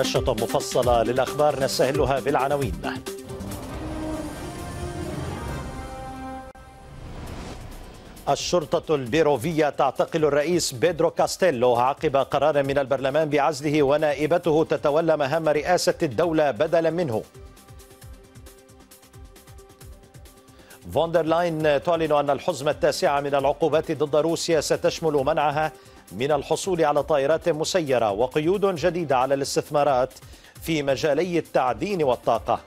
نشرة مفصلة للأخبار نسهلها بالعناوين الشرطة البيروفية تعتقل الرئيس بيدرو كاستيلو عقب قرار من البرلمان بعزله ونائبته تتولى مهام رئاسة الدولة بدلا منه فوندرلاين تعلن أن الحزمة التاسعة من العقوبات ضد روسيا ستشمل منعها من الحصول على طائرات مسيرة وقيود جديدة على الاستثمارات في مجالي التعدين والطاقة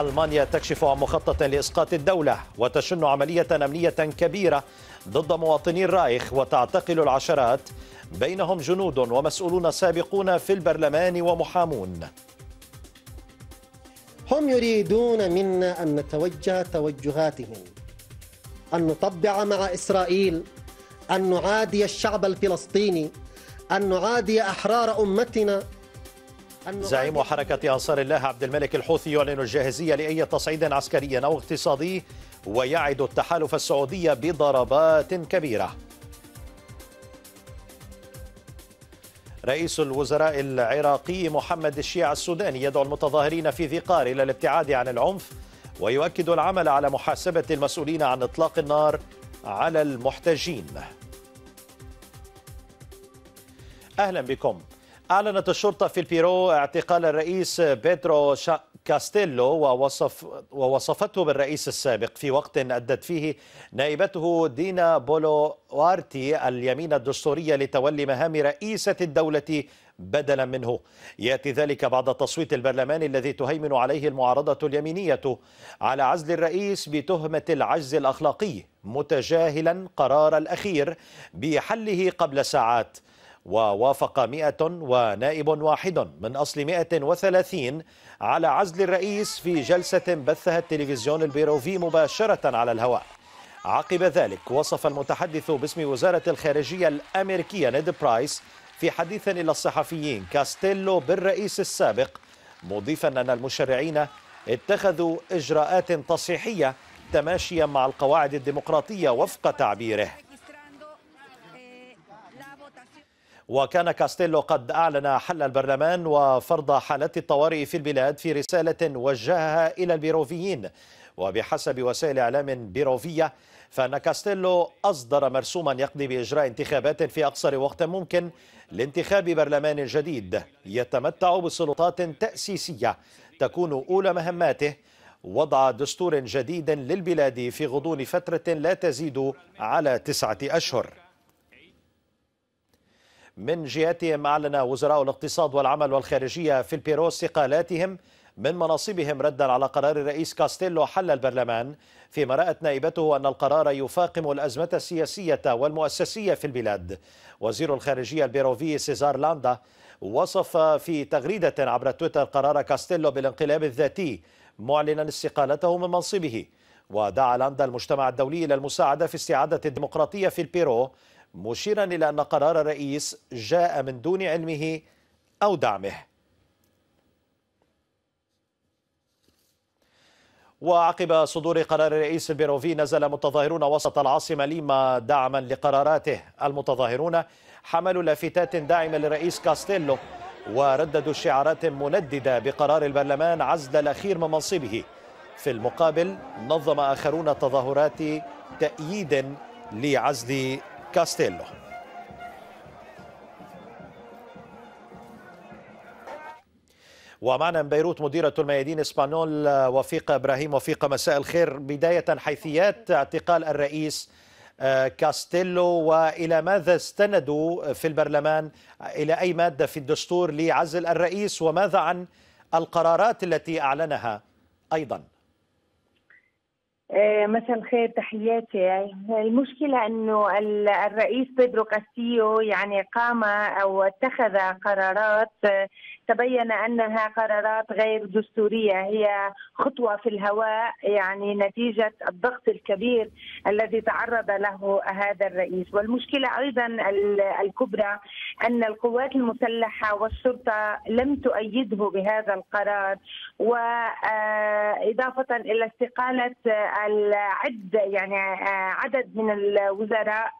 ألمانيا تكشف عن مخطط لإسقاط الدولة وتشن عملية أمنية كبيرة ضد مواطني الرايخ وتعتقل العشرات بينهم جنود ومسؤولون سابقون في البرلمان ومحامون هم يريدون منا أن نتوجه توجهاتهم أن نطبع مع إسرائيل أن نعادي الشعب الفلسطيني أن نعادي أحرار أمتنا زعيم حركة أنصار الله عبد الملك الحوثي يعلن الجاهزية لأي تصعيد عسكري أو اقتصادي ويعد التحالف السعودي بضربات كبيرة رئيس الوزراء العراقي محمد الشيع السوداني يدعو المتظاهرين في ذيقار إلى الابتعاد عن العنف ويؤكد العمل على محاسبة المسؤولين عن إطلاق النار على المحتجين أهلا بكم أعلنت الشرطة في البيرو اعتقال الرئيس بيترو شا... كاستيلو ووصف ووصفته بالرئيس السابق في وقت أدت فيه نائبته دينا بولوارتي اليمين الدستورية لتولي مهام رئيسة الدولة بدلا منه ياتي ذلك بعد تصويت البرلمان الذي تهيمن عليه المعارضه اليمينيه على عزل الرئيس بتهمه العجز الاخلاقي متجاهلا قرار الاخير بحله قبل ساعات ووافق 100 ونائب واحد من أصل 130 على عزل الرئيس في جلسة بثها التلفزيون البيروفي مباشرة على الهواء عقب ذلك وصف المتحدث باسم وزارة الخارجية الأمريكية نيد برايس في حديث إلى الصحفيين كاستيلو بالرئيس السابق مضيفا أن المشرعين اتخذوا إجراءات تصحيحية تماشيا مع القواعد الديمقراطية وفق تعبيره وكان كاستيلو قد أعلن حل البرلمان وفرض حالات الطوارئ في البلاد في رسالة وجهها إلى البيروفيين وبحسب وسائل إعلام بيروفية فأن كاستيلو أصدر مرسوما يقضي بإجراء انتخابات في أقصر وقت ممكن لانتخاب برلمان جديد يتمتع بسلطات تأسيسية تكون أولى مهماته وضع دستور جديد للبلاد في غضون فترة لا تزيد على تسعة أشهر من جهتهم أعلن وزراء الاقتصاد والعمل والخارجية في البيرو استقالاتهم من مناصبهم ردا على قرار الرئيس كاستيلو حل البرلمان فيما رأت نائبته أن القرار يفاقم الأزمة السياسية والمؤسسية في البلاد وزير الخارجية البيروفي سيزار لاندا وصف في تغريدة عبر تويتر قرار كاستيلو بالانقلاب الذاتي معلنا استقالته من منصبه ودعا لاندا المجتمع الدولي إلى المساعدة في استعادة الديمقراطية في البيرو مشيرا إلى أن قرار الرئيس جاء من دون علمه أو دعمه وعقب صدور قرار الرئيس البيروفي نزل متظاهرون وسط العاصمة ليما دعما لقراراته المتظاهرون حملوا لافتات داعمة للرئيس كاستيلو ورددوا شعارات منددة بقرار البرلمان عزل الأخير من منصبه في المقابل نظم آخرون تظاهرات تأييد لعزل كاستيلو ومعنا من بيروت مديرة الميادين اسبانول آه، وفيقة ابراهيم وفيقة مساء الخير بداية حيثيات اعتقال الرئيس آه، كاستيلو والى ماذا استندوا في البرلمان الى اي ماده في الدستور لعزل الرئيس وماذا عن القرارات التي اعلنها ايضا آه، مساء الخير تحياتي المشكلة أنه الرئيس بيدرو كاستيو يعني قام أو اتخذ قرارات تبين انها قرارات غير دستوريه هي خطوه في الهواء يعني نتيجه الضغط الكبير الذي تعرض له هذا الرئيس والمشكله ايضا الكبرى ان القوات المسلحه والشرطه لم تؤيده بهذا القرار واضافه الى استقاله العد يعني عدد من الوزراء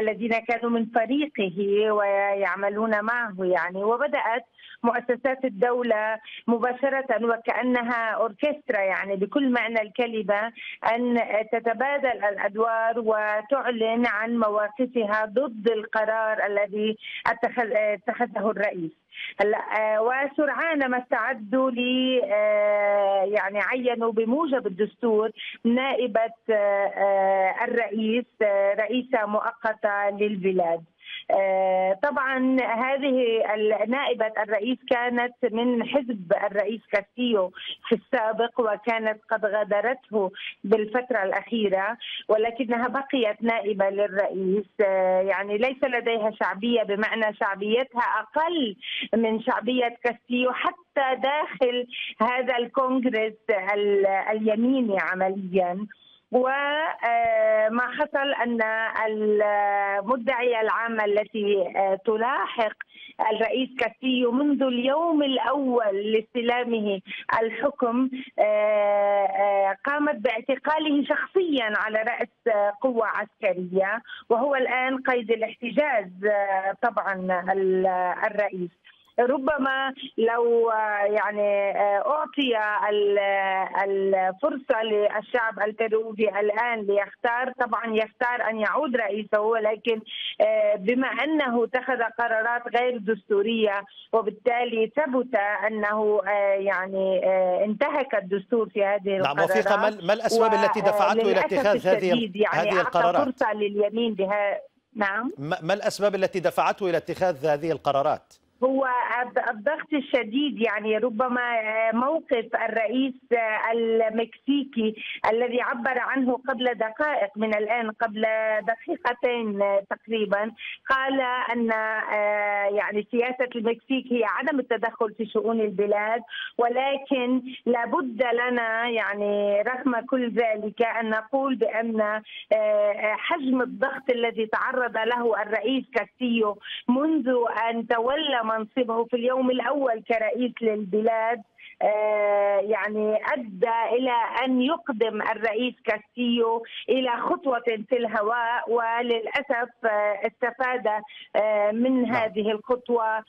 الذين كانوا من فريقه ويعملون معه يعني وبدات مؤسسات الدولة مباشرة وكأنها أوركسترا يعني بكل معنى الكلمة أن تتبادل الأدوار وتعلن عن مواقفها ضد القرار الذي اتخذه الرئيس هلا آه، وسرعان ما استعدوا ل آه، يعني عينوا بموجب الدستور نائبة آه، الرئيس رئيسة مؤقتة للبلاد آه، طبعا هذه نائبة الرئيس كانت من حزب الرئيس كاستيو في السابق وكانت قد غادرته بالفترة الأخيرة ولكنها بقيت نائبة للرئيس آه، يعني ليس لديها شعبية بمعنى شعبيتها أقل من شعبية كاستيو حتى داخل هذا الكونغرس اليميني عمليا وما آه، حصل ان المدعيه العامه التي آه، تلاحق الرئيس كاسيو منذ اليوم الاول لاستلامه الحكم آه، قامت باعتقاله شخصيا على راس قوه عسكريه وهو الان قيد الاحتجاز طبعا الرئيس ربما لو آه، يعني آه، اعطي الفرصه للشعب البيروفي الان ليختار طبعا يختار ان يعود رئيسه ولكن آه، بما انه اتخذ قرارات غير دستوريه وبالتالي ثبت انه يعني انتهك الدستور في هذه القرارات نعم وفيقه ما الاسباب التي دفعته الى اتخاذ هذه يعني هذه القرارات؟ فرصه لليمين بها نعم ما الاسباب التي دفعته الى اتخاذ هذه القرارات؟ هو الضغط الشديد يعني ربما موقف الرئيس المكسيكي الذي عبر عنه قبل دقائق من الان قبل دقيقتين تقريبا قال ان آه، يعني سياسه المكسيك هي عدم التدخل في شؤون البلاد ولكن لابد لنا يعني رغم كل ذلك ان نقول بان آه، آه، حجم الضغط الذي تعرض له الرئيس كاستيو منذ ان تولى منصبه في اليوم الأول كرئيس للبلاد آه، يعني ادى الى ان يقدم الرئيس كاستيو الى خطوه في الهواء وللاسف آه، استفاد آه، من نعم. هذه الخطوه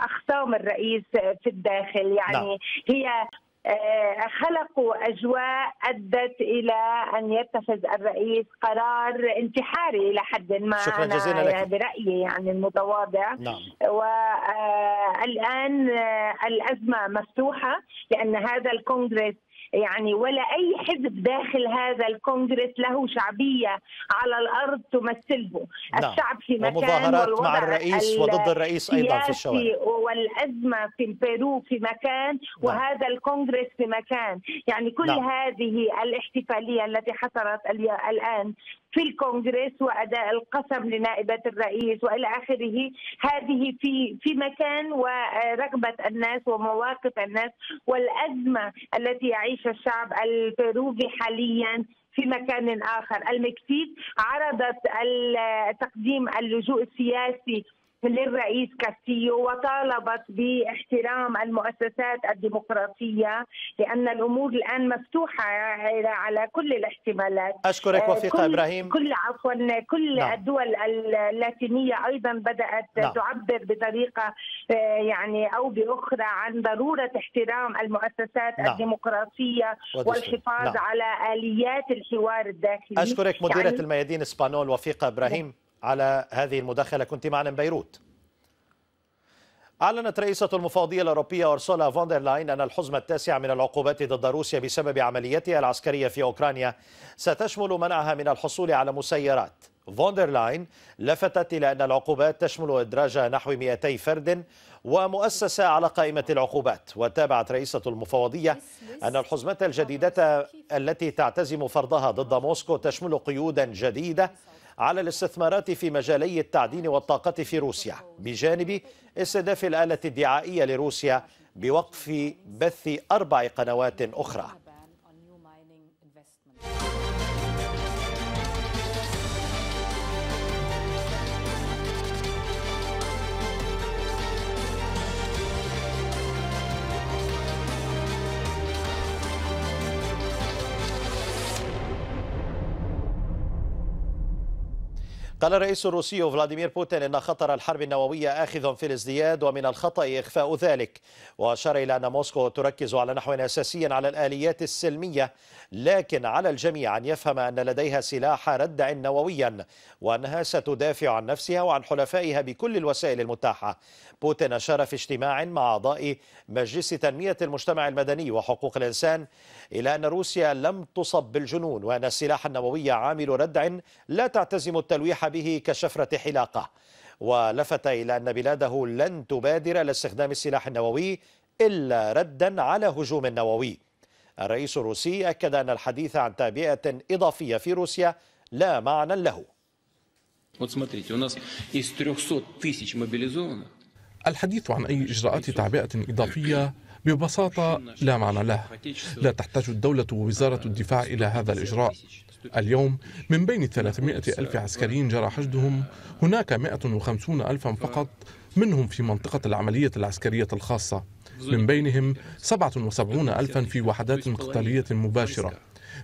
اخصام الرئيس في الداخل يعني نعم. هي آه، خلقوا اجواء ادت الى ان يتخذ الرئيس قرار انتحاري الى حد ما شكرا جزيلا لك. يعني برايي يعني المتواضع نعم. والان آه، آه، الازمه مفتوحه لان هذا الكونغرس يعني ولا أي حزب داخل هذا الكونغرس له شعبية على الأرض تمثله نعم. الشعب في مكان ومظاهرات مع الرئيس وضد الرئيس أيضا في الشوارع والأزمة في البيرو في مكان نعم. وهذا الكونغرس في مكان يعني كل نعم. هذه الاحتفالية التي حصلت الآن في الكونغرس واداء القسم لنائبه الرئيس والى اخره هذه في في مكان ورغبه الناس ومواقف الناس والازمه التي يعيشها الشعب البيروفي حاليا في مكان اخر، المكسيك عرضت تقديم اللجوء السياسي للرئيس كاستيو وطالبت باحترام المؤسسات الديمقراطية لأن الأمور الآن مفتوحة على كل الاحتمالات أشكرك آه، وفيقة كل إبراهيم كل عفوا كل لا. نعم. الدول اللاتينية أيضا بدأت لا. نعم. تعبر بطريقة آه، يعني أو بأخرى عن ضرورة احترام المؤسسات لا. نعم. الديمقراطية والحفاظ لا. على آليات الحوار الداخلي أشكرك مديرة يعني... الميادين اسبانول وفيقة إبراهيم على هذه المداخلة كنت معنا من بيروت أعلنت رئيسة المفوضية الأوروبية أرسولا فوندرلاين أن الحزمة التاسعة من العقوبات ضد روسيا بسبب عمليتها العسكرية في أوكرانيا ستشمل منعها من الحصول على مسيرات فوندرلاين لفتت إلى أن العقوبات تشمل إدراج نحو 200 فرد ومؤسسة على قائمة العقوبات وتابعت رئيسة المفوضية أن الحزمة الجديدة التي تعتزم فرضها ضد موسكو تشمل قيودا جديدة على الاستثمارات في مجالي التعدين والطاقة في روسيا بجانب استهداف الآلة الدعائية لروسيا بوقف بث أربع قنوات أخرى قال الرئيس الروسي فلاديمير بوتين ان خطر الحرب النوويه اخذ في الازدياد ومن الخطا اخفاء ذلك واشار الى ان موسكو تركز على نحو اساسي على الاليات السلميه لكن على الجميع ان يفهم ان لديها سلاح ردع نوويا وانها ستدافع عن نفسها وعن حلفائها بكل الوسائل المتاحه بوتين اشار في اجتماع مع اعضاء مجلس تنميه المجتمع المدني وحقوق الانسان الى ان روسيا لم تصب بالجنون وان السلاح النووي عامل ردع لا تعتزم التلويح به كشفرة حلاقة ولفت إلى أن بلاده لن تبادر لاستخدام السلاح النووي إلا ردا على هجوم نووي الرئيس الروسي أكد أن الحديث عن تعبئة إضافية في روسيا لا معنى له الحديث عن أي إجراءات تعبئة إضافية ببساطة لا معنى له لا تحتاج الدولة ووزارة الدفاع إلى هذا الإجراء اليوم من بين 300 ألف عسكري جرى حشدهم هناك 150 ألفا فقط منهم في منطقة العملية العسكرية الخاصة من بينهم 77 ألفا في وحدات قتالية مباشرة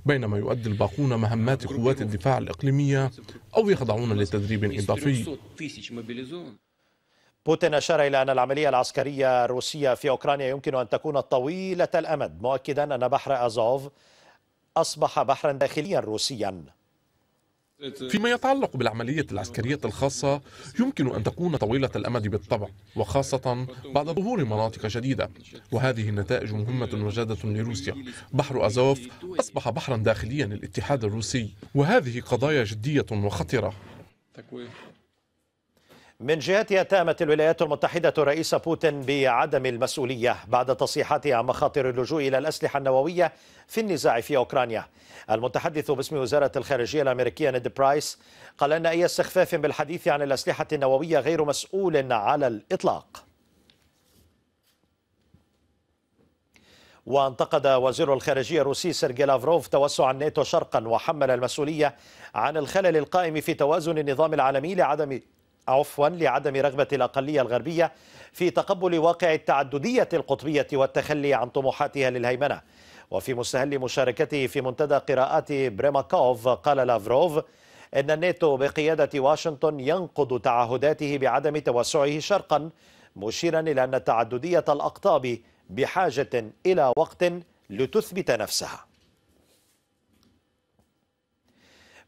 بينما يؤدي الباقون مهمات آه، قوات الدفاع الإقليمية أو يخضعون لتدريب إضافي بوتين أشار إلى أن العملية العسكرية الروسية في أوكرانيا يمكن أن تكون طويلة الأمد مؤكدا أن بحر أزوف أصبح بحرا داخليا روسيا فيما يتعلق بالعملية العسكرية الخاصة يمكن أن تكون طويلة الأمد بالطبع وخاصة بعد ظهور مناطق جديدة وهذه النتائج مهمة وجادة لروسيا بحر أزوف أصبح بحرا داخليا للاتحاد الروسي وهذه قضايا جدية وخطرة من جهتها اتهمت الولايات المتحدة الرئيس بوتين بعدم المسؤولية بعد تصريحاتها عن مخاطر اللجوء إلى الأسلحة النووية في النزاع في أوكرانيا المتحدث باسم وزارة الخارجية الأمريكية نيد برايس قال أن أي استخفاف بالحديث عن الأسلحة النووية غير مسؤول على الإطلاق وانتقد وزير الخارجية الروسي سيرجي لافروف توسع الناتو شرقا وحمل المسؤولية عن الخلل القائم في توازن النظام العالمي لعدم عفوا لعدم رغبة الأقلية الغربية في تقبل واقع التعددية القطبية والتخلي عن طموحاتها للهيمنة وفي مستهل مشاركته في منتدى قراءات بريماكوف قال لافروف إن الناتو بقيادة واشنطن ينقض تعهداته بعدم توسعه شرقا مشيرا إلى أن تعددية الأقطاب بحاجة إلى وقت لتثبت نفسها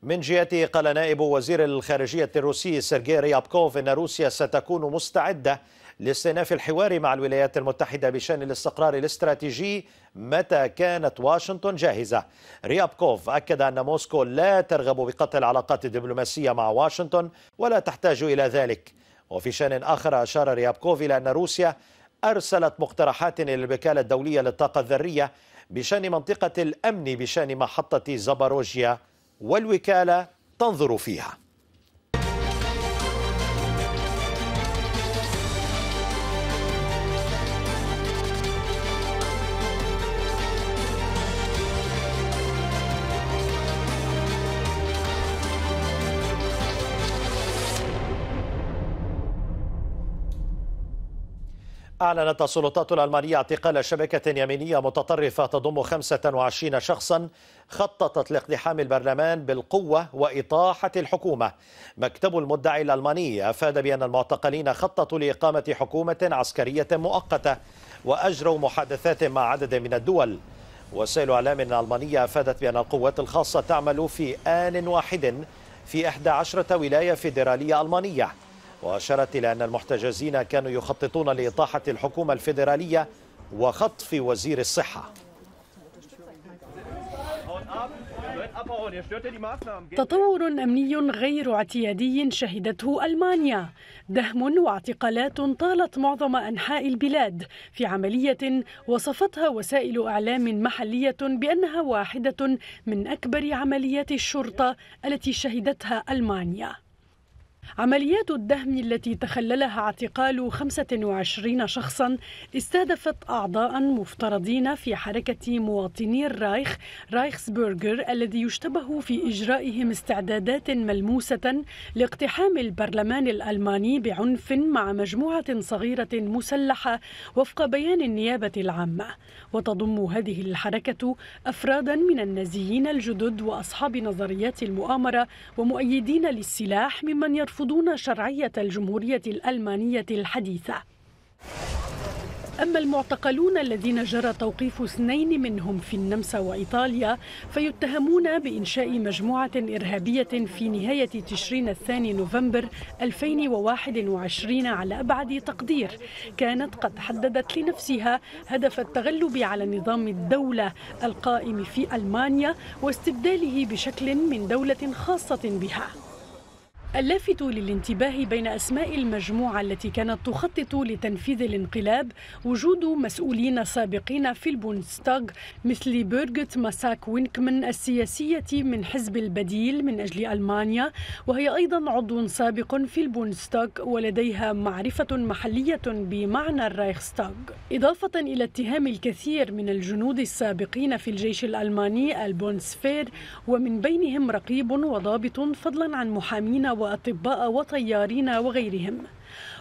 من جهته قال نائب وزير الخارجية الروسي سيرجي ريابكوف إن روسيا ستكون مستعدة لاستئناف الحوار مع الولايات المتحدة بشأن الاستقرار الاستراتيجي متى كانت واشنطن جاهزة ريابكوف أكد أن موسكو لا ترغب بقطع العلاقات الدبلوماسية مع واشنطن ولا تحتاج إلى ذلك وفي شأن آخر أشار ريابكوف إلى أن روسيا أرسلت مقترحات إلى الوكالة الدولية للطاقة الذرية بشأن منطقة الأمن بشأن محطة زاباروجيا والوكالة تنظر فيها أعلنت السلطات الألمانية اعتقال شبكة يمينية متطرفة تضم 25 شخصا خططت لاقتحام البرلمان بالقوة وإطاحة الحكومة مكتب المدعي الألماني أفاد بأن المعتقلين خططوا لإقامة حكومة عسكرية مؤقتة وأجروا محادثات مع عدد من الدول وسائل إعلام ألمانية أفادت بأن القوات الخاصة تعمل في آن واحد في 11 ولاية فيدرالية ألمانية وأشارت إلى أن المحتجزين كانوا يخططون لإطاحة الحكومة الفيدرالية وخطف وزير الصحة تطور أمني غير اعتيادي شهدته ألمانيا دهم واعتقالات طالت معظم أنحاء البلاد في عملية وصفتها وسائل أعلام محلية بأنها واحدة من أكبر عمليات الشرطة التي شهدتها ألمانيا عمليات الدهم التي تخللها اعتقال 25 شخصا استهدفت أعضاء مفترضين في حركة مواطني الرايخ رايخسبرغر الذي يشتبه في إجرائهم استعدادات ملموسة لاقتحام البرلمان الألماني بعنف مع مجموعة صغيرة مسلحة وفق بيان النيابة العامة وتضم هذه الحركة أفرادا من النازيين الجدد وأصحاب نظريات المؤامرة ومؤيدين للسلاح ممن يرفض يرفضون شرعية الجمهورية الألمانية الحديثة أما المعتقلون الذين جرى توقيف اثنين منهم في النمسا وإيطاليا فيتهمون بإنشاء مجموعة إرهابية في نهاية تشرين الثاني نوفمبر 2021 على أبعد تقدير كانت قد حددت لنفسها هدف التغلب على نظام الدولة القائم في ألمانيا واستبداله بشكل من دولة خاصة بها اللافت للانتباه بين اسماء المجموعه التي كانت تخطط لتنفيذ الانقلاب وجود مسؤولين سابقين في البونستاغ مثل بيرغت ماساك وينكمن السياسيه من حزب البديل من اجل المانيا وهي ايضا عضو سابق في البونستاغ ولديها معرفه محليه بمعنى الرايخستاغ اضافه الى اتهام الكثير من الجنود السابقين في الجيش الالماني البونسفير ومن بينهم رقيب وضابط فضلا عن محامين وأطباء وطيارين وغيرهم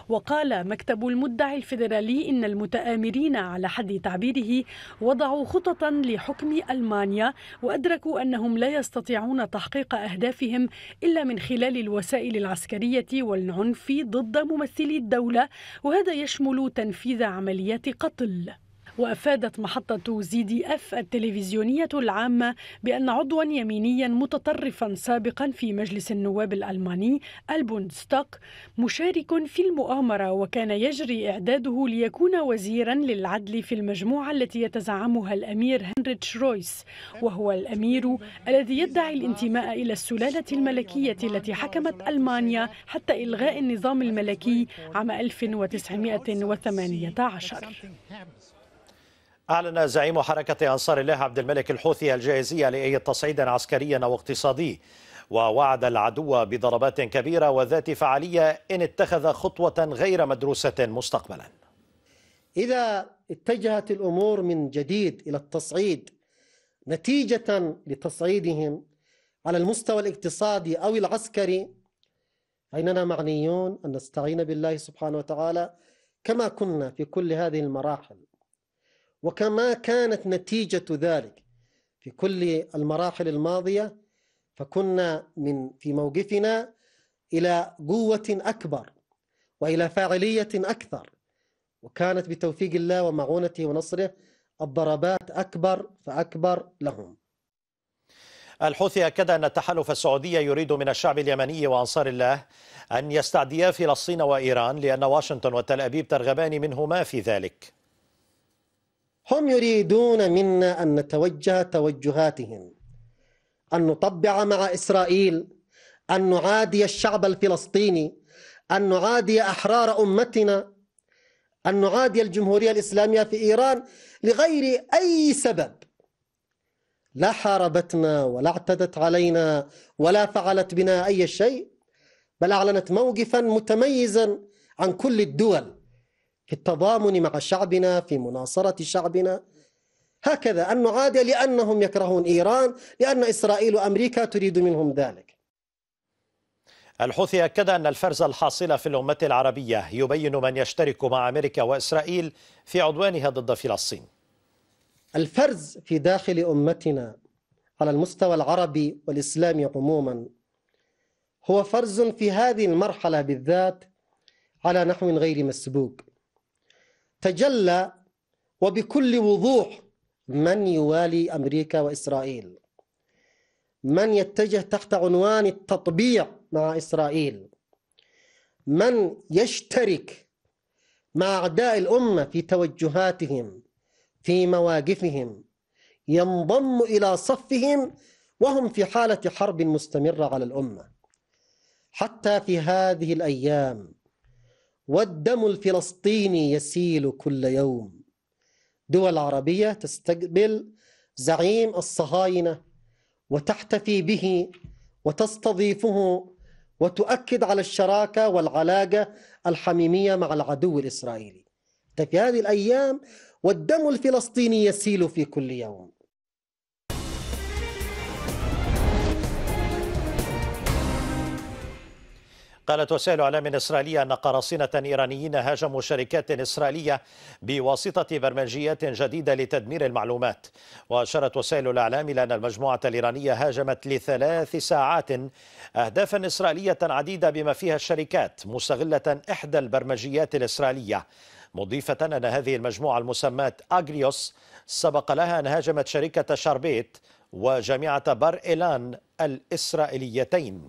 وقال مكتب المدعي الفيدرالي إن المتآمرين على حد تعبيره وضعوا خططا لحكم ألمانيا وأدركوا أنهم لا يستطيعون تحقيق أهدافهم إلا من خلال الوسائل العسكرية والعنف ضد ممثلي الدولة وهذا يشمل تنفيذ عمليات قتل وأفادت محطة زي دي اف التلفزيونية العامة بأن عضوا يمينيا متطرفا سابقا في مجلس النواب الألماني البوندستاك مشارك في المؤامرة وكان يجري إعداده ليكون وزيرا للعدل في المجموعة التي يتزعمها الأمير هنريتش رويس وهو الأمير الذي يدعي الانتماء إلى السلالة الملكية التي حكمت ألمانيا حتى إلغاء النظام الملكي عام 1918 أعلن زعيم حركة أنصار الله عبد الملك الحوثي الجاهزية لأي تصعيد عسكري أو اقتصادي ووعد العدو بضربات كبيرة وذات فعالية إن اتخذ خطوة غير مدروسة مستقبلا إذا اتجهت الأمور من جديد إلى التصعيد نتيجة لتصعيدهم على المستوى الاقتصادي أو العسكري فإننا معنيون أن نستعين بالله سبحانه وتعالى كما كنا في كل هذه المراحل وكما كانت نتيجة ذلك في كل المراحل الماضية فكنا من في موقفنا إلى قوة أكبر وإلى فاعلية أكثر وكانت بتوفيق الله ومعونته ونصره الضربات أكبر فأكبر لهم الحوثي أكد أن التحالف السعودي يريد من الشعب اليمني وأنصار الله أن يستعديا فلسطين وإيران لأن واشنطن وتل أبيب ترغبان منهما في ذلك هم يريدون منا أن نتوجه توجهاتهم أن نطبع مع إسرائيل أن نعادي الشعب الفلسطيني أن نعادي أحرار أمتنا أن نعادي الجمهورية الإسلامية في إيران لغير أي سبب لا حاربتنا ولا اعتدت علينا ولا فعلت بنا أي شيء بل أعلنت موقفا متميزا عن كل الدول في التضامن مع شعبنا في مناصرة شعبنا هكذا أن نعادى لأنهم يكرهون إيران لأن إسرائيل وأمريكا تريد منهم ذلك الحوثي أكد أن الفرز الحاصل في الأمة العربية يبين من يشترك مع أمريكا وإسرائيل في عدوانها ضد فلسطين الفرز في داخل أمتنا على المستوى العربي والإسلامي عموما هو فرز في هذه المرحلة بالذات على نحو غير مسبوق تجلى وبكل وضوح من يوالي أمريكا وإسرائيل من يتجه تحت عنوان التطبيع مع إسرائيل من يشترك مع أعداء الأمة في توجهاتهم في مواقفهم ينضم إلى صفهم وهم في حالة حرب مستمرة على الأمة حتى في هذه الأيام والدم الفلسطيني يسيل كل يوم دول عربية تستقبل زعيم الصهاينة وتحتفي به وتستضيفه وتؤكد على الشراكة والعلاقة الحميمية مع العدو الإسرائيلي في هذه الأيام والدم الفلسطيني يسيل في كل يوم قالت وسائل اعلام اسرائيليه ان قراصنه ايرانيين هاجموا شركات اسرائيليه بواسطه برمجيات جديده لتدمير المعلومات واشارت وسائل الاعلام الى ان المجموعه الايرانيه هاجمت لثلاث ساعات اهدافا اسرائيليه عديده بما فيها الشركات مستغله احدى البرمجيات الاسرائيليه مضيفة أن هذه المجموعة المسماة أغريوس سبق لها أن هاجمت شركة شاربيت وجامعة بار إيلان الإسرائيليتين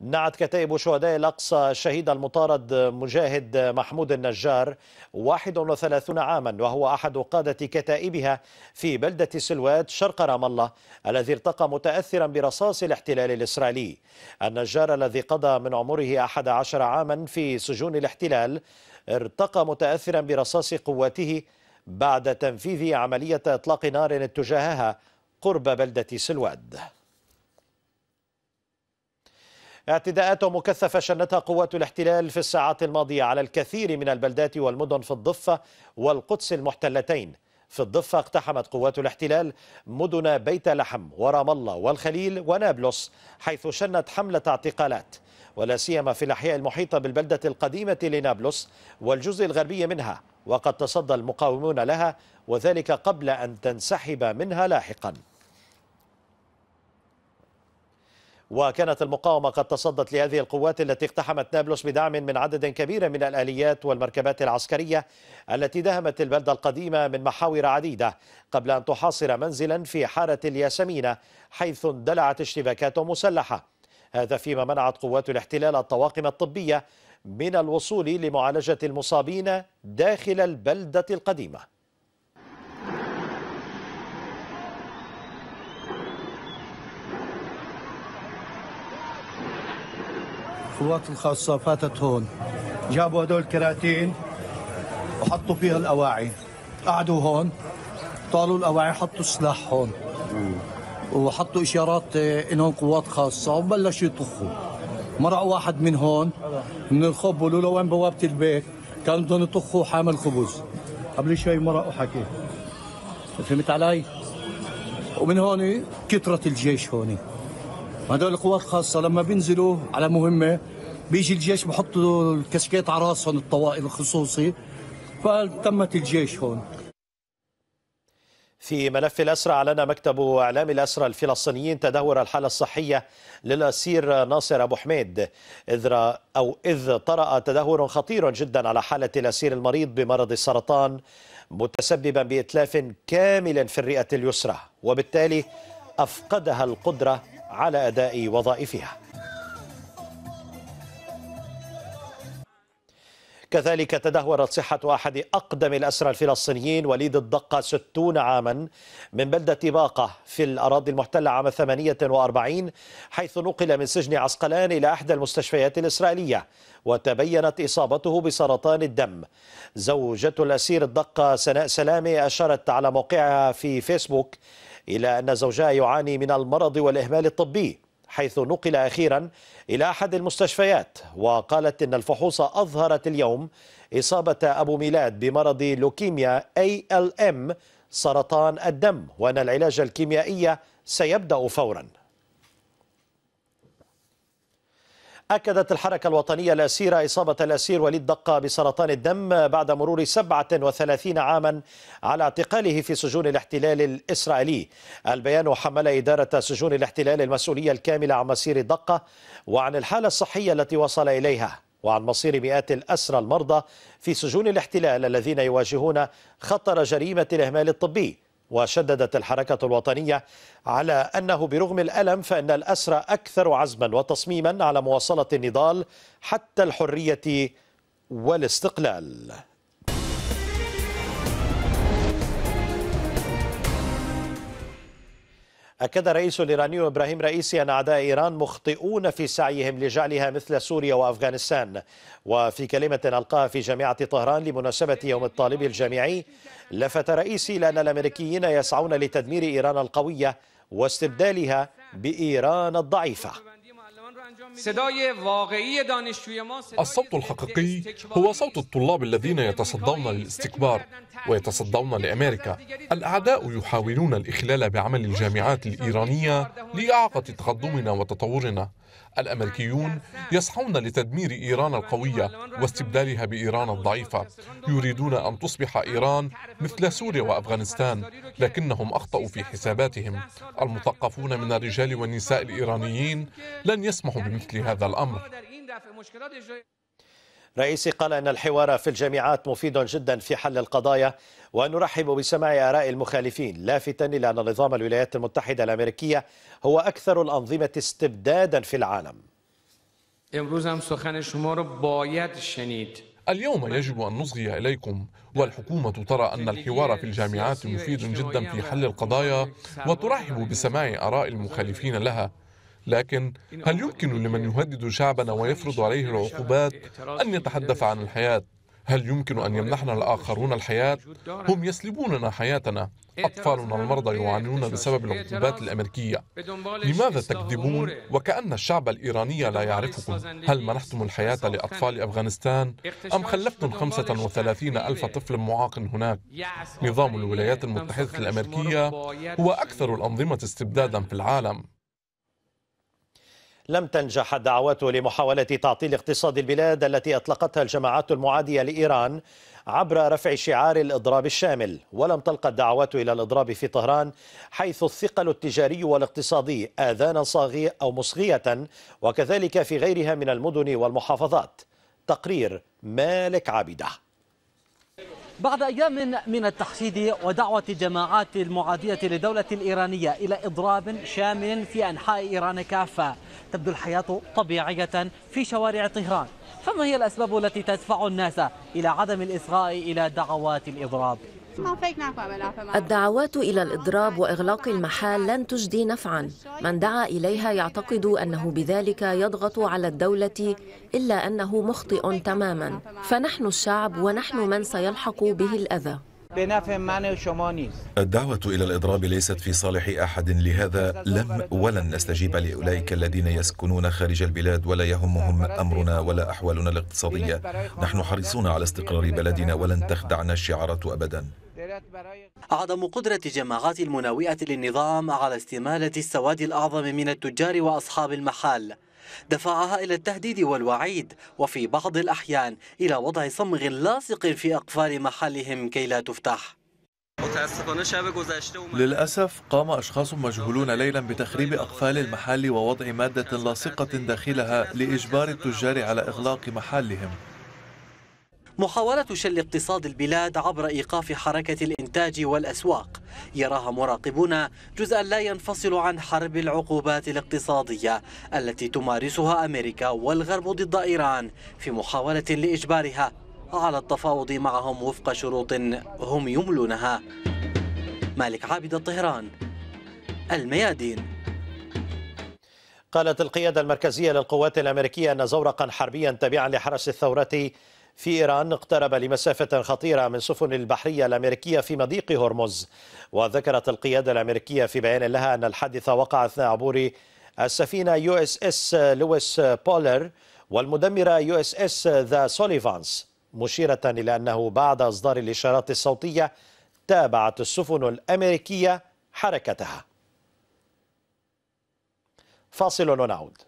نعت كتائب شهداء الأقصى الشهيد المطارد مجاهد محمود النجار 31 عاما وهو أحد قادة كتائبها في بلدة سلوات شرق رام الله الذي ارتقى متأثرا برصاص الاحتلال الإسرائيلي النجار الذي قضى من عمره 11 عاما في سجون الاحتلال ارتقى متأثرا برصاص قواته بعد تنفيذ عملية إطلاق نار اتجاهها قرب بلدة سلواد اعتداءات مكثفة شنتها قوات الاحتلال في الساعات الماضية على الكثير من البلدات والمدن في الضفة والقدس المحتلتين في الضفة اقتحمت قوات الاحتلال مدن بيت لحم ورام الله والخليل ونابلس حيث شنت حملة اعتقالات ولا سيما في الأحياء المحيطة بالبلدة القديمة لنابلس والجزء الغربي منها وقد تصدى المقاومون لها وذلك قبل أن تنسحب منها لاحقاً وكانت المقاومة قد تصدت لهذه القوات التي اقتحمت نابلس بدعم من عدد كبير من الآليات والمركبات العسكرية التي دهمت البلدة القديمة من محاور عديدة قبل أن تحاصر منزلا في حارة الياسمينة حيث اندلعت اشتباكات مسلحة هذا فيما منعت قوات الاحتلال الطواقم الطبية من الوصول لمعالجة المصابين داخل البلدة القديمة القوات الخاصة فاتت هون جابوا هدول كراتين وحطوا فيها الأواعي قعدوا هون طالوا الأواعي حطوا السلاح هون وحطوا إشارات آه، إنهم قوات خاصة وبلشوا يطخوا مرق واحد من هون من الخب قالوا له وين بوابة البيت كانوا بدهم يطخوا حامل خبز قبل شوي مرقوا وحكي فهمت علي؟ ومن هون كثرة الجيش هون هذول القوات الخاصة لما بينزلوا على مهمة بيجي الجيش بحطوا الكسكيت على راسهم الطوائف الخصوصي فتمت الجيش هون في ملف الأسرى أعلن مكتب إعلام الأسرى الفلسطينيين تدهور الحالة الصحية للأسير ناصر أبو حميد إذ أو إذ طرأ تدهور خطير جدا على حالة الأسير المريض بمرض السرطان متسببا بإتلاف كامل في الرئة اليسرى وبالتالي أفقدها القدرة على أداء وظائفها كذلك تدهورت صحة أحد أقدم الأسرى الفلسطينيين وليد الدقة 60 عاما من بلدة باقة في الأراضي المحتلة عام 48 حيث نقل من سجن عسقلان إلى إحدى المستشفيات الإسرائيلية وتبينت إصابته بسرطان الدم زوجة الأسير الدقة سناء سلامة أشارت على موقعها في فيسبوك إلى أن زوجها يعاني من المرض والإهمال الطبي حيث نقل أخيرا إلى أحد المستشفيات وقالت إن الفحوص أظهرت اليوم إصابة أبو ميلاد بمرض لوكيميا ALM سرطان الدم وأن العلاج الكيميائي سيبدأ فوراً أكدت الحركة الوطنية الأسيرة إصابة الأسير وليد دقة بسرطان الدم بعد مرور 37 عاما على اعتقاله في سجون الاحتلال الإسرائيلي البيان حمل إدارة سجون الاحتلال المسؤولية الكاملة عن مسير دقة وعن الحالة الصحية التي وصل إليها وعن مصير مئات الأسرى المرضى في سجون الاحتلال الذين يواجهون خطر جريمة الإهمال الطبي وشددت الحركة الوطنية على أنه برغم الألم فإن الأسرى أكثر عزما وتصميما على مواصلة النضال حتى الحرية والاستقلال أكد الرئيس الإيراني إبراهيم رئيسي أن أعداء إيران مخطئون في سعيهم لجعلها مثل سوريا وأفغانستان وفي كلمة ألقاها في جامعة طهران لمناسبة يوم الطالب الجامعي لفت رئيسي لأن الأمريكيين يسعون لتدمير إيران القوية واستبدالها بإيران الضعيفة الصوت الحقيقي هو صوت الطلاب الذين يتصدون للاستكبار ويتصدون لامريكا الاعداء يحاولون الاخلال بعمل الجامعات الايرانيه لاعاقه تقدمنا وتطورنا الأمريكيون يسعون لتدمير إيران القوية واستبدالها بإيران الضعيفة يريدون أن تصبح إيران مثل سوريا وأفغانستان لكنهم أخطأوا في حساباتهم المثقفون من الرجال والنساء الإيرانيين لن يسمحوا بمثل هذا الأمر رئيسي قال أن الحوار في الجامعات مفيد جدا في حل القضايا ونرحب بسماع آراء المخالفين لافتا إلى أن نظام الولايات المتحدة الأمريكية هو أكثر الأنظمة استبدادا في العالم اليوم يجب أن نصغي إليكم والحكومة ترى أن الحوار في الجامعات مفيد جدا في حل القضايا وترحب بسماع آراء المخالفين لها لكن هل يمكن لمن إيه يهدد شعبنا ويفرض عليه العقوبات إيه أن يتحدث عن الحياة؟ هل يمكن أن يمنحنا الآخرون الحياة؟ هم يسلبوننا حياتنا أطفالنا المرضى يعانون بسبب العقوبات الأمريكية لماذا تكذبون وكأن الشعب الإيراني لا يعرفكم هل منحتم الحياة لأطفال أفغانستان أم خلفتم 35 ألف طفل معاق هناك نظام الولايات المتحدة الأمريكية هو أكثر الأنظمة استبدادا في العالم لم تنجح الدعوات لمحاولة تعطيل اقتصاد البلاد التي أطلقتها الجماعات المعادية لإيران عبر رفع شعار الإضراب الشامل ولم تلقى الدعوات إلى الإضراب في طهران حيث الثقل التجاري والاقتصادي آذانا صاغية أو مصغية وكذلك في غيرها من المدن والمحافظات تقرير مالك عابده بعد أيام من التحشيد ودعوة الجماعات المعادية للدولة الإيرانية إلى إضراب شامل في أنحاء إيران كافة تبدو الحياة طبيعية في شوارع طهران فما هي الأسباب التي تدفع الناس إلى عدم الإصغاء إلى دعوات الإضراب؟ الدعوات إلى الإضراب وإغلاق المحال لن تجدي نفعا من دعا إليها يعتقد أنه بذلك يضغط على الدولة إلا أنه مخطئ تماما فنحن الشعب ونحن من سيلحق به الأذى بنفع من و شما نیست الدعوة إلى الإضراب ليست في صالح أحد لهذا لم ولن نستجيب لأولئك الذين يسكنون خارج البلاد ولا يهمهم أمرنا ولا أحوالنا الاقتصادية نحن حريصون على استقرار بلدنا ولن تخدعنا الشعارات أبدا عدم قدرة الجماعات المناوئة للنظام على استمالة السواد الأعظم من التجار وأصحاب المحال دفعها إلى التهديد والوعيد وفي بعض الأحيان إلى وضع صمغ لاصق في أقفال محلهم كي لا تفتح للأسف قام أشخاص مجهولون ليلا بتخريب أقفال المحل ووضع مادة لاصقة داخلها لإجبار التجار على إغلاق محلهم محاولة شل اقتصاد البلاد عبر إيقاف حركة الإنتاج والأسواق يراها مراقبون جزءا لا ينفصل عن حرب العقوبات الاقتصادية التي تمارسها أمريكا والغرب ضد إيران في محاولة لإجبارها على التفاوض معهم وفق شروط هم يملونها مالك عابد طهران الميادين قالت القيادة المركزية للقوات الأمريكية أن زورقا حربيا تبعا لحرس الثورة في إيران اقترب لمسافة خطيرة من سفن البحرية الأمريكية في مضيق هرمز وذكرت القيادة الأمريكية في بيان لها أن الحادث وقع أثناء عبور السفينة يو اس اس لويس بولر والمدمرة يو اس اس ذا سوليفانس مشيرة إلى أنه بعد إصدار الإشارات الصوتية تابعت السفن الأمريكية حركتها فاصل ونعود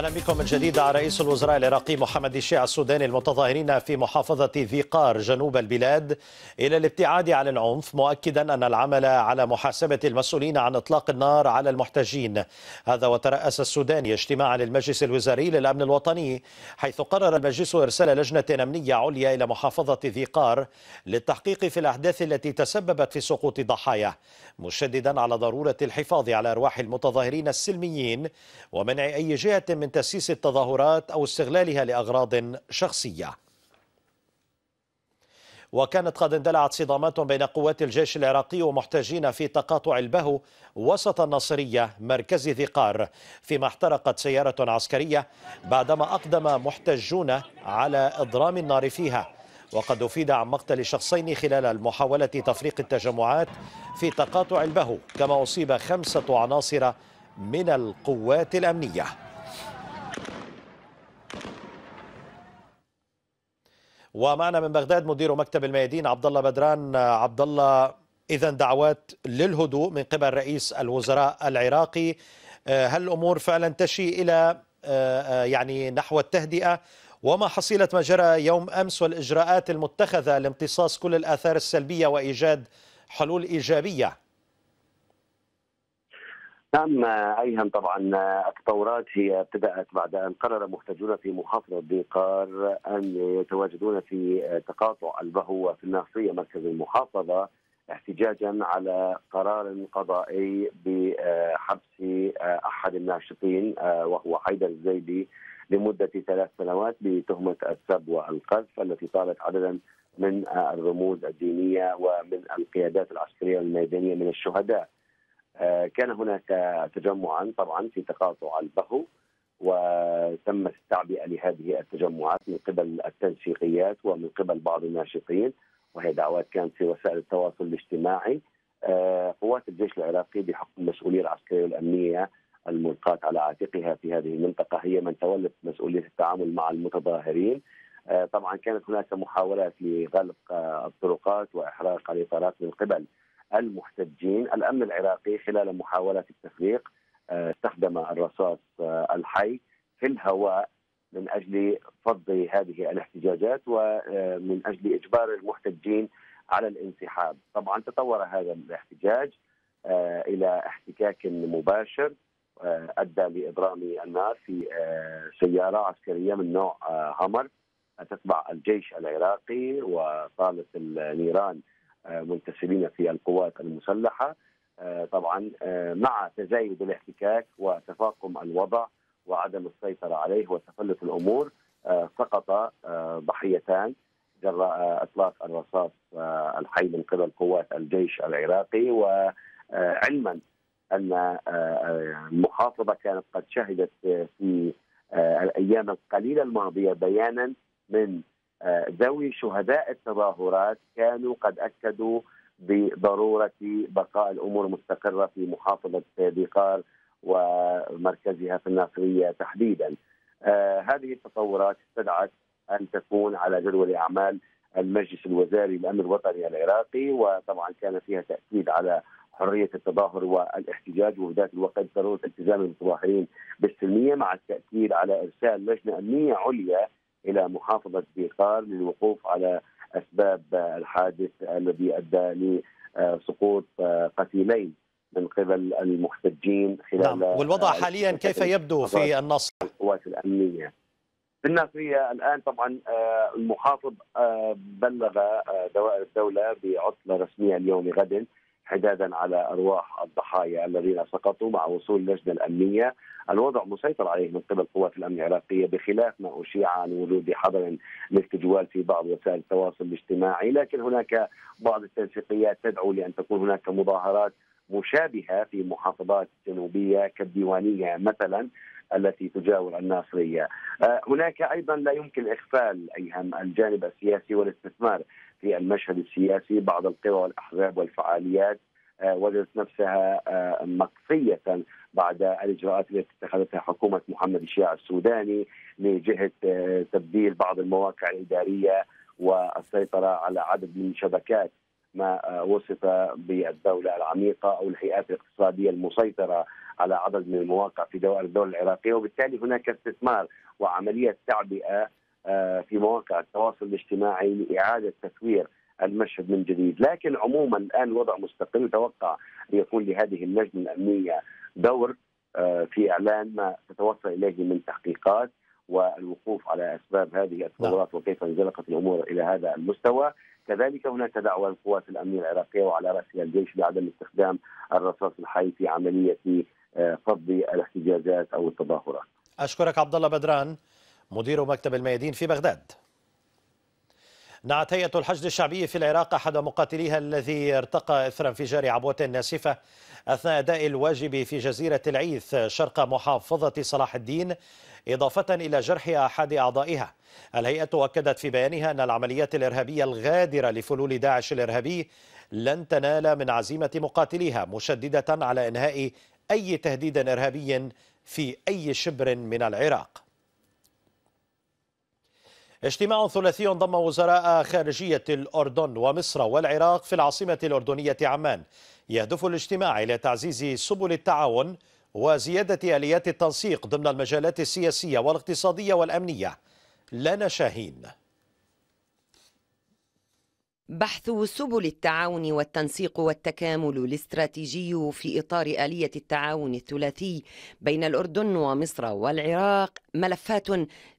اهلا بكم من جديد رئيس الوزراء العراقي محمد الشيع السوداني المتظاهرين في محافظه ذي قار جنوب البلاد الى الابتعاد عن العنف مؤكدا ان العمل على محاسبه المسؤولين عن اطلاق النار على المحتجين هذا وتراس السوداني اجتماعا للمجلس الوزاري للامن الوطني حيث قرر المجلس ارسال لجنه امنيه عليا الى محافظه ذي قار للتحقيق في الاحداث التي تسببت في سقوط ضحايا مشددا على ضروره الحفاظ على ارواح المتظاهرين السلميين ومنع اي جهه من من تسييس التظاهرات أو استغلالها لأغراض شخصية وكانت قد اندلعت صدامات بين قوات الجيش العراقي ومحتجين في تقاطع البهو وسط الناصرية مركز ذقار فيما احترقت سيارة عسكرية بعدما أقدم محتجون على إضرام النار فيها وقد أفيد عن مقتل شخصين خلال المحاولة تفريق التجمعات في تقاطع البهو كما أصيب خمسة عناصر من القوات الأمنية ومعنا من بغداد مدير مكتب الميادين عبد الله بدران عبد الله اذا دعوات للهدوء من قبل رئيس الوزراء العراقي آه، هل الامور فعلا تشي الى آه، آه، يعني نحو التهدئه وما حصيله ما جرى يوم امس والاجراءات المتخذه لامتصاص كل الاثار السلبيه وايجاد حلول ايجابيه نعم ايهم طبعا التطورات هي ابتدات بعد ان قرر محتجون في محافظه بيقار ان يتواجدون في تقاطع البهو وفي الناصيه مركز المحافظه احتجاجا على قرار قضائي بحبس احد الناشطين وهو حيدر الزيدي لمده ثلاث سنوات بتهمه السب والقذف التي طالت عددا من الرموز الدينيه ومن القيادات العسكريه الميدانيه من الشهداء. آه، كان هناك تجمعا طبعا في تقاطع البهو وتم التعبئه لهذه التجمعات من قبل التنسيقيات ومن قبل بعض الناشطين وهي دعوات كانت في وسائل التواصل الاجتماعي آه، قوات الجيش العراقي بحكم المسؤوليه العسكريه والامنيه الملقاة على عاتقها في هذه المنطقة هي من تولت مسؤولية التعامل مع المتظاهرين آه، طبعا كانت هناك محاولات لغلق الطرقات وإحراق الإطارات من قبل المحتجين الأمن العراقي خلال محاولة التفريق آه، استخدم الرصاص آه، الحي في الهواء من أجل فض هذه الاحتجاجات ومن آه، أجل إجبار المحتجين على الانسحاب طبعا تطور هذا الاحتجاج إلى احتكاك مباشر ادى لاضرام النار في سياره عسكريه من نوع هامر تتبع الجيش العراقي وطالت النيران منتسبين في القوات المسلحه آه، طبعا آه، مع تزايد الاحتكاك وتفاقم الوضع وعدم السيطره عليه وتفلت الامور آه، سقط ضحيتان جراء اطلاق الرصاص الحي من قبل قوات الجيش العراقي وعلما ان المحافظه كانت قد شهدت في الايام القليله الماضيه بيانا من ذوي شهداء التظاهرات كانوا قد اكدوا بضروره بقاء الامور مستقره في محافظه بيقار ومركزها في الناصريه تحديدا. آه، هذه التطورات استدعت ان تكون على جدول اعمال المجلس الوزاري للامن الوطني العراقي وطبعا كان فيها تاكيد على حريه التظاهر والاحتجاج وفي ذات الوقت ضروره التزام المتظاهرين بالسلميه مع التاكيد على ارسال لجنه امنيه عليا الى محافظه بيقار للوقوف على اسباب الحادث الذي ادى لسقوط قتيلين من قبل المحتجين خلال نعم. والوضع آه، حاليا كيف يبدو في النصر؟ القوات الامنيه في الناصريه الان طبعا آه، المحافظ آه، بلغ دوائر الدوله بعطله رسميه اليوم غد حدادا على ارواح الضحايا الذين سقطوا مع وصول اللجنه الامنيه، الوضع مسيطر عليه من قبل قوات الامن العراقيه بخلاف ما اشيع عن وجود حظر للتجوال في بعض وسائل التواصل الاجتماعي، لكن هناك بعض التنسيقيات تدعو لان تكون هناك مظاهرات مشابهه في محافظات جنوبيه كالديوانيه مثلا التي تجاور الناصريه. آه، هناك ايضا لا يمكن اغفال ايهم الجانب السياسي والاستثمار، في المشهد السياسي بعض القوى والاحزاب والفعاليات آه، وجدت نفسها آه، مقفية بعد الإجراءات التي اتخذتها حكومة محمد الشيع السوداني من جهة آه، تبديل بعض المواقع الإدارية والسيطرة على عدد من شبكات ما وصف بالدولة العميقة أو الهيئات الاقتصادية المسيطرة على عدد من المواقع في دوائر الدولة العراقية وبالتالي هناك استثمار وعملية تعبئة آه، في مواقع التواصل الاجتماعي لاعاده تصوير المشهد من جديد، لكن عموما الان الوضع مستقر اتوقع ان يكون لهذه اللجنه الامنيه دور آه، في اعلان ما تتوصل اليه من تحقيقات والوقوف على اسباب هذه التطورات نعم. وكيف انزلقت الامور الى هذا المستوى، كذلك هناك دعوه للقوات الامنيه العراقيه وعلى راسها الجيش لعدم استخدام الرصاص الحي في عمليه آه، فض الاحتجاجات او التظاهرات. اشكرك عبد الله بدران. مدير مكتب الميادين في بغداد نعت هيئة الحشد الشعبي في العراق أحد مقاتليها الذي ارتقى إثر انفجار عبوة ناسفة أثناء أداء الواجب في جزيرة العيث شرق محافظة صلاح الدين إضافة إلى جرح أحد أعضائها الهيئة أكدت في بيانها أن العمليات الإرهابية الغادرة لفلول داعش الإرهابي لن تنال من عزيمة مقاتليها مشددة على إنهاء أي تهديد إرهابي في أي شبر من العراق اجتماع ثلاثي ضم وزراء خارجية الأردن ومصر والعراق في العاصمة الأردنية عمان يهدف الاجتماع إلى تعزيز سبل التعاون وزيادة آليات التنسيق ضمن المجالات السياسية والاقتصادية والأمنية لنا شاهين بحث سبل التعاون والتنسيق والتكامل الاستراتيجي في اطار اليه التعاون الثلاثي بين الاردن ومصر والعراق ملفات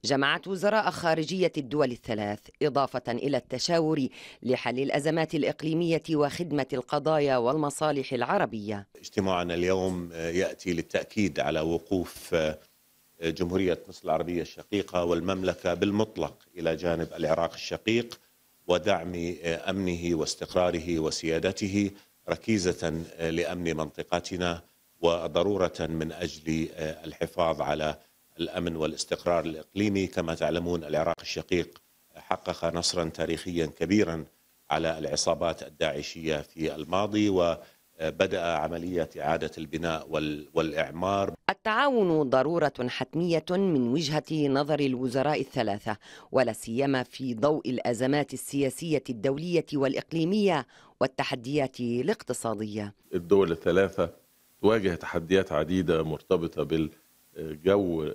جمعت وزراء خارجيه الدول الثلاث اضافه الى التشاور لحل الازمات الاقليميه وخدمه القضايا والمصالح العربيه. اجتماعنا اليوم ياتي للتاكيد على وقوف جمهوريه مصر العربيه الشقيقه والمملكه بالمطلق الى جانب العراق الشقيق. ودعم امنه واستقراره وسيادته ركيزه لامن منطقتنا وضروره من اجل الحفاظ على الامن والاستقرار الاقليمي كما تعلمون العراق الشقيق حقق نصرا تاريخيا كبيرا على العصابات الداعشيه في الماضي و بدأ عملية إعادة البناء والإعمار التعاون ضرورة حتمية من وجهة نظر الوزراء الثلاثة ولا سيما في ضوء الأزمات السياسية الدولية والإقليمية والتحديات الاقتصادية الدول الثلاثة تواجه تحديات عديدة مرتبطة بالجو آه،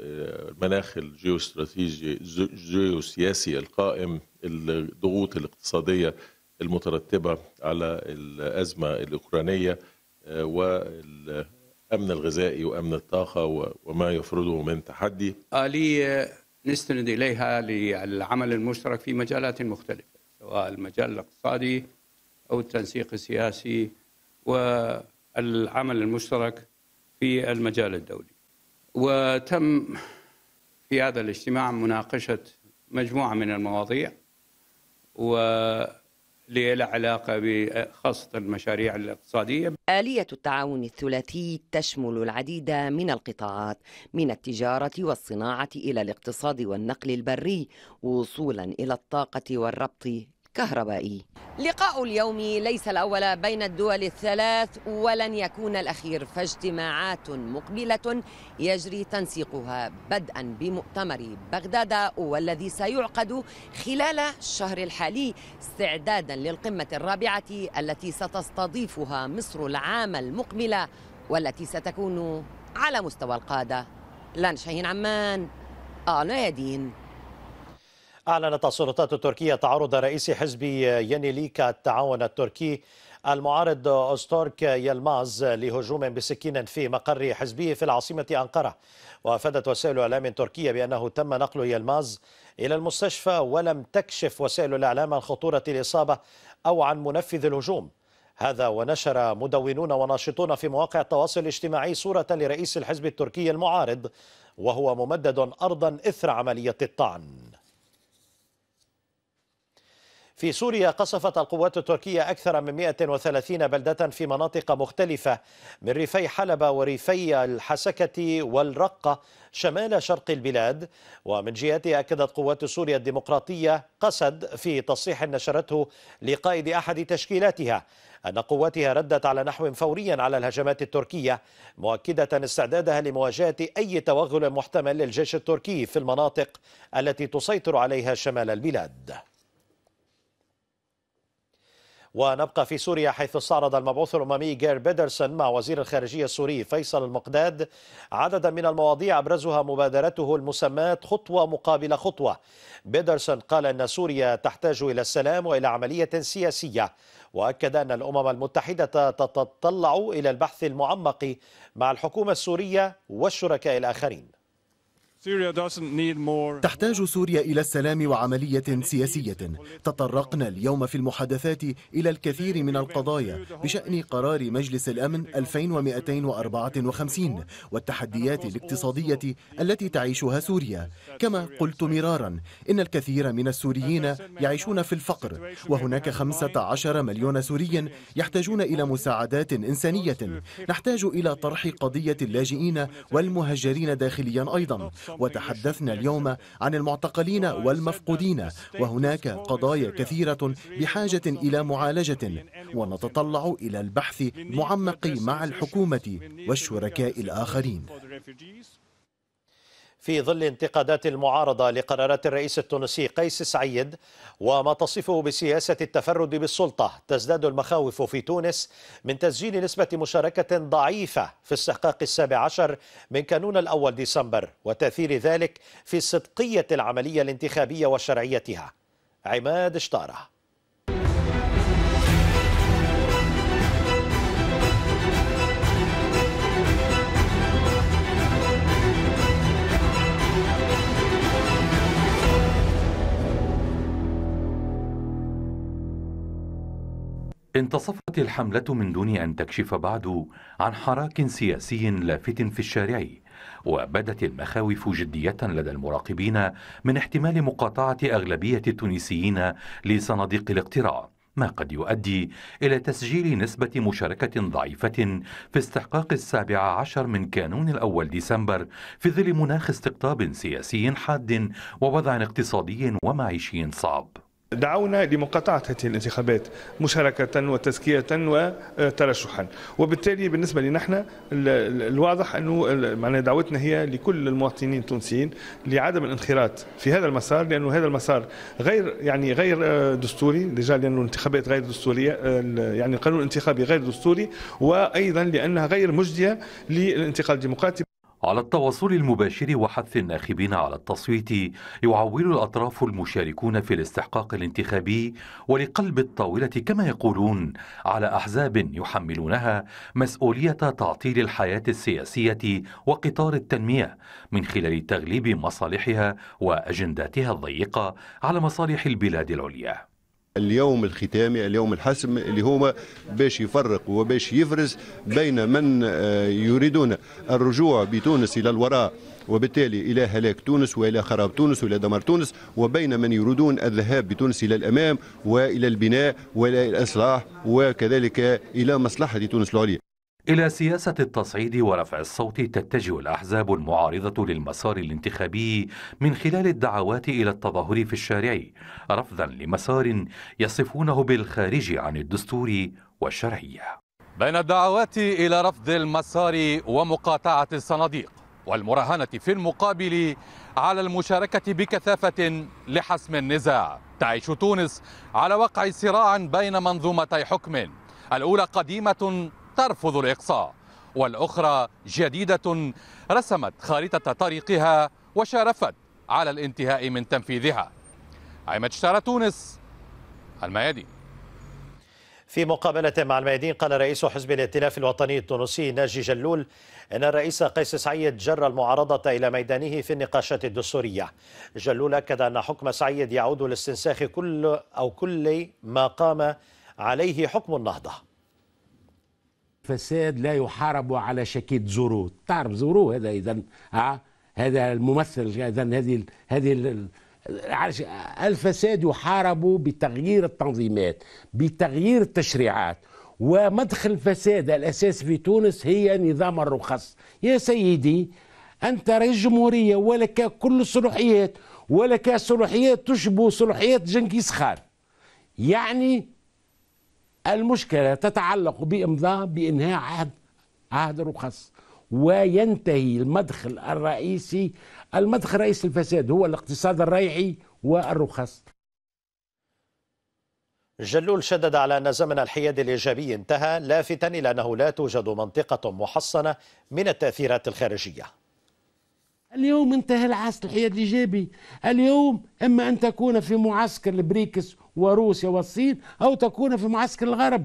المناخ الجيوستراتيجي الجيوسياسي القائم الضغوط الاقتصادية المترتبه على الازمه الاوكرانيه آه، والامن الغذائي وامن الطاقه وما يفرضه من تحدي. اليه آه، نستند اليها للعمل المشترك في مجالات مختلفه سواء المجال الاقتصادي او التنسيق السياسي والعمل المشترك في المجال الدولي. وتم في هذا الاجتماع مناقشه مجموعه من المواضيع و علاقه بخاصة المشاريع الاقتصادية آلية التعاون الثلاثي تشمل العديد من القطاعات من التجارة والصناعة إلى الاقتصاد والنقل البري وصولا إلى الطاقة والربط كهربائي لقاء اليوم ليس الأول بين الدول الثلاث ولن يكون الأخير فاجتماعات مقبلة يجري تنسيقها بدءا بمؤتمر بغداد والذي سيعقد خلال الشهر الحالي استعدادا للقمة الرابعة التي ستستضيفها مصر العام المقبل والتي ستكون على مستوى القادة لان شاهين عمان آل نادين أعلنت السلطات التركية تعرض رئيس حزب ينيليك التعاون التركي المعارض أستورك يلماز لهجوم بسكين في مقر حزبه في العاصمة أنقرة وأفادت وسائل إعلام تركية بأنه تم نقل يلماز إلى المستشفى ولم تكشف وسائل الإعلام عن خطورة الإصابة أو عن منفذ الهجوم هذا ونشر مدونون وناشطون في مواقع التواصل الاجتماعي صورة لرئيس الحزب التركي المعارض وهو ممدد أرضا إثر عملية الطعن في سوريا قصفت القوات التركية أكثر من 130 بلدة في مناطق مختلفة من ريفي حلب وريفي الحسكة والرقة شمال شرق البلاد ومن جهتها أكدت قوات سوريا الديمقراطية قسد في تصريح نشرته لقائد أحد تشكيلاتها أن قواتها ردت على نحو فوري على الهجمات التركية مؤكدة استعدادها لمواجهة أي توغل محتمل للجيش التركي في المناطق التي تسيطر عليها شمال البلاد ونبقى في سوريا حيث استعرض المبعوث الأممي جير بيدرسون مع وزير الخارجية السوري فيصل المقداد عددا من المواضيع أبرزها مبادرته المسماة خطوة مقابل خطوة بيدرسون قال أن سوريا تحتاج إلى السلام وإلى عملية سياسية وأكد أن الأمم المتحدة تتطلع إلى البحث المعمق مع الحكومة السورية والشركاء الآخرين تحتاج سوريا إلى السلام وعملية سياسية تطرقنا اليوم في المحادثات إلى الكثير من القضايا بشأن قرار مجلس الأمن 2254 والتحديات الاقتصادية التي تعيشها سوريا كما قلت مرارا إن الكثير من السوريين يعيشون في الفقر وهناك 15 مليون سوري يحتاجون إلى مساعدات إنسانية نحتاج إلى طرح قضية اللاجئين والمهجرين داخليا أيضا وتحدثنا اليوم عن المعتقلين والمفقودين وهناك قضايا كثيرة بحاجة إلى معالجة ونتطلع إلى البحث المعمق مع الحكومة والشركاء الآخرين في ظل انتقادات المعارضة لقرارات الرئيس التونسي قيس سعيد وما تصفه بسياسة التفرد بالسلطة تزداد المخاوف في تونس من تسجيل نسبة مشاركة ضعيفة في استحقاق السابع عشر من كانون الأول ديسمبر وتأثير ذلك في صدقية العملية الانتخابية وشرعيتها عماد شطاره انتصفت الحملة من دون أن تكشف بعد عن حراك سياسي لافت في الشارع وبدت المخاوف جدية لدى المراقبين من احتمال مقاطعة أغلبية التونسيين لصناديق الاقتراع ما قد يؤدي إلى تسجيل نسبة مشاركة ضعيفة في استحقاق السابع عشر من كانون الأول ديسمبر في ظل مناخ استقطاب سياسي حاد ووضع اقتصادي ومعيشي صعب دعونا لمقاطعة هذه الانتخابات مشاركة وتزكية وترشحا وبالتالي بالنسبة لنحن الواضح أنه معنا دعوتنا هي لكل المواطنين التونسيين لعدم الانخراط في هذا المسار لأنه هذا المسار غير يعني غير آه، دستوري ديجا لأنه الانتخابات غير دستورية آه، يعني القانون الانتخابي غير دستوري وأيضا لأنها غير مجدية للانتقال الديمقراطي على التواصل المباشر وحث الناخبين على التصويت يعول الأطراف المشاركون في الاستحقاق الانتخابي ولقلب الطاولة كما يقولون على أحزاب يحملونها مسؤولية تعطيل الحياة السياسية وقطار التنمية من خلال تغليب مصالحها وأجنداتها الضيقة على مصالح البلاد العليا اليوم الختامي اليوم الحاسم اللي هو باش يفرق وباش يفرز بين من آه، يريدون الرجوع بتونس الى الوراء وبالتالي الى هلاك تونس والى خراب تونس والى دمار تونس وبين من يريدون الذهاب بتونس الى الامام والى البناء والى الاصلاح وكذلك الى مصلحه تونس العليا إلى سياسة التصعيد ورفع الصوت تتجه الأحزاب المعارضة للمسار الانتخابي من خلال الدعوات إلى التظاهر في الشارع رفضا لمسار يصفونه بالخارج عن الدستور والشرعية بين الدعوات إلى رفض المسار ومقاطعة الصناديق والمراهنة في المقابل على المشاركة بكثافة لحسم النزاع تعيش تونس على وقع صراع بين منظومتي حكم الأولى قديمة ترفض الإقصاء والأخرى جديدة رسمت خارطة طريقها وشارفت على الانتهاء من تنفيذها عماد شتارة تونس الميادين في مقابلة مع الميادين قال رئيس حزب الائتلاف الوطني التونسي ناجي جلول أن الرئيس قيس سعيد جر المعارضة إلى ميدانه في النقاشات الدستورية جلول أكد أن حكم سعيد يعود لاستنساخ كل أو كل ما قام عليه حكم النهضة فساد لا يحارب على شكيت زورو تعرف زورو هذا اذا آه هذا الممثل اذا هذه هذه الفساد يحارب بتغيير التنظيمات بتغيير التشريعات ومدخل الفساد الاساس في تونس هي نظام الرخص يا سيدي انت رئيس جمهوريه ولك كل الصلاحيات ولك صلاحيات تشبه صلاحيات جنكيز خان يعني المشكلة تتعلق بإمضاء بإنهاء عهد عهد الرخص وينتهي المدخل الرئيسي المدخل الرئيسي الفساد هو الاقتصاد الريعي والرخص جلول شدد على أن زمن الحياد الإيجابي انتهى لافتا إلى أنه لا توجد منطقة محصنة من التأثيرات الخارجية اليوم انتهى العصر الحياد الإيجابي اليوم إما أن تكون في معسكر البريكس وروسيا والصين أو تكون في معسكر الغرب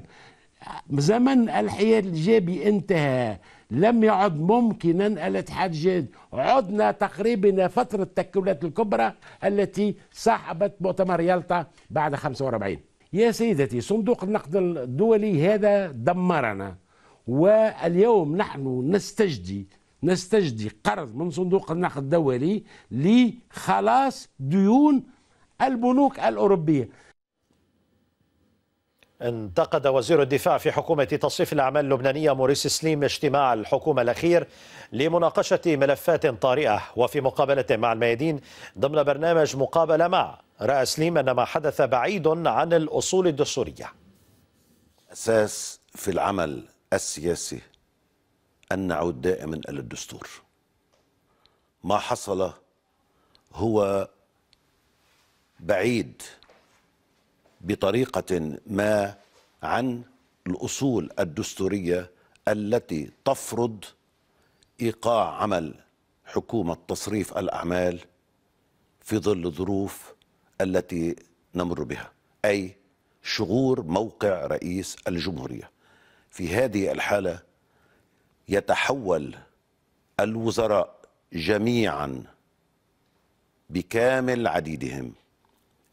زمن الحياد الإيجابي انتهى لم يعد ممكنا الاتحاد الجيد عدنا تقريبا فترة التكولات الكبرى التي صاحبت مؤتمر يلطا بعد 45 يا سيدتي صندوق النقد الدولي هذا دمرنا واليوم نحن نستجدي نستجدي قرض من صندوق النقد الدولي لخلاص ديون البنوك الأوروبية انتقد وزير الدفاع في حكومة تصريف الأعمال اللبنانية موريس سليم اجتماع الحكومة الأخير لمناقشة ملفات طارئة وفي مقابلة مع الميادين ضمن برنامج مقابلة مع رأى سليم أن ما حدث بعيد عن الأصول الدستورية أساس في العمل السياسي أن نعود دائما إلى الدستور ما حصل هو بعيد بطريقة ما عن الأصول الدستورية التي تفرض إيقاع عمل حكومة تصريف الأعمال في ظل الظروف التي نمر بها أي شغور موقع رئيس الجمهورية في هذه الحالة يتحول الوزراء جميعا بكامل عديدهم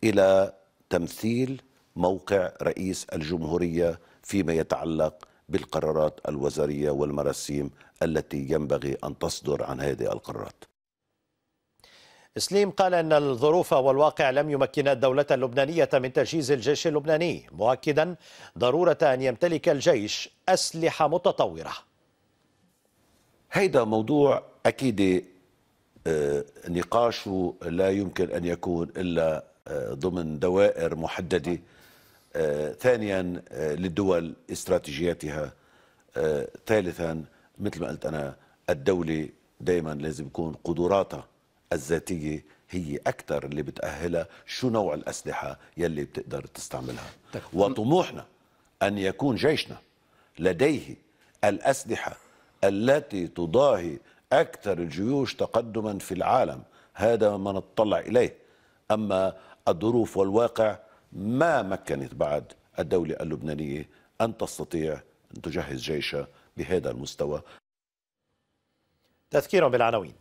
الى تمثيل موقع رئيس الجمهوريه فيما يتعلق بالقرارات الوزاريه والمراسيم التي ينبغي ان تصدر عن هذه القرارات. اسليم قال ان الظروف والواقع لم يمكنا الدوله اللبنانيه من تجهيز الجيش اللبناني مؤكدا ضروره ان يمتلك الجيش اسلحه متطوره. هيدا موضوع أكيد آه، نقاشه لا يمكن أن يكون إلا آه، ضمن دوائر محددة آه، ثانيا للدول استراتيجياتها ثالثا مثل ما قلت أنا الدولة دائما لازم يكون قدراتها الذاتية هي أكثر اللي بتأهلها شو نوع الأسلحة يلي بتقدر تستعملها طيب، وطموحنا أن يكون جيشنا لديه الأسلحة التي تضاهي أكثر الجيوش تقدما في العالم هذا ما نتطلع إليه أما الظروف والواقع ما مكنت بعد الدولة اللبنانية أن تستطيع أن تجهز جيشها بهذا المستوى تذكير بالعناوين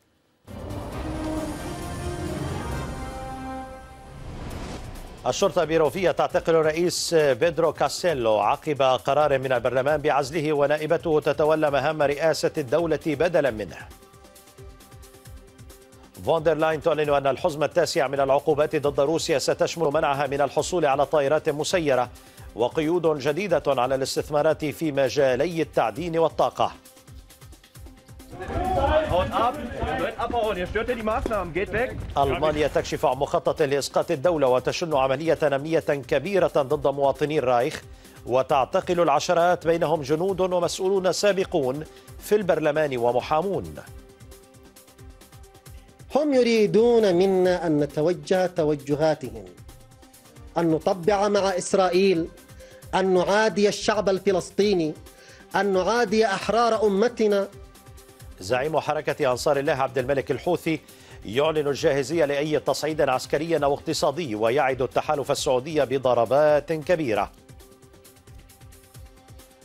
الشرطة بيروفية تعتقل الرئيس بيدرو كاستيلو عقب قرار من البرلمان بعزله ونائبته تتولى مهام رئاسة الدولة بدلا منه فوندرلاين تعلن أن الحزم التاسع من العقوبات ضد روسيا ستشمل منعها من الحصول على طائرات مسيرة وقيود جديدة على الاستثمارات في مجالي التعدين والطاقة ألمانيا تكشف عن مخطط لإسقاط الدولة وتشن عملية نمية كبيرة ضد مواطني الرايخ وتعتقل العشرات بينهم جنود ومسؤولون سابقون في البرلمان ومحامون هم يريدون منا أن نتوجه توجهاتهم أن نطبع مع إسرائيل أن نعادي الشعب الفلسطيني أن نعادي أحرار أمتنا زعيم حركة أنصار الله عبد الملك الحوثي يعلن الجاهزية لأي تصعيد عسكري أو اقتصادي ويعد التحالف السعودي بضربات كبيرة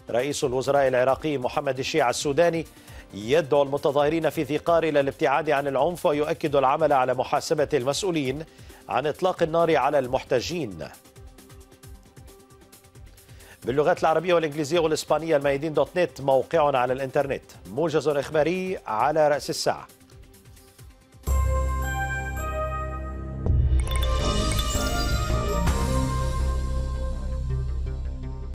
رئيس الوزراء العراقي محمد الشيع السوداني يدعو المتظاهرين في ذي قار إلى الابتعاد عن العنف ويؤكد العمل على محاسبة المسؤولين عن إطلاق النار على المحتجين باللغات العربية والإنجليزية والإسبانية الميادين دوت نت موقعنا على الإنترنت موجز إخباري على رأس الساعة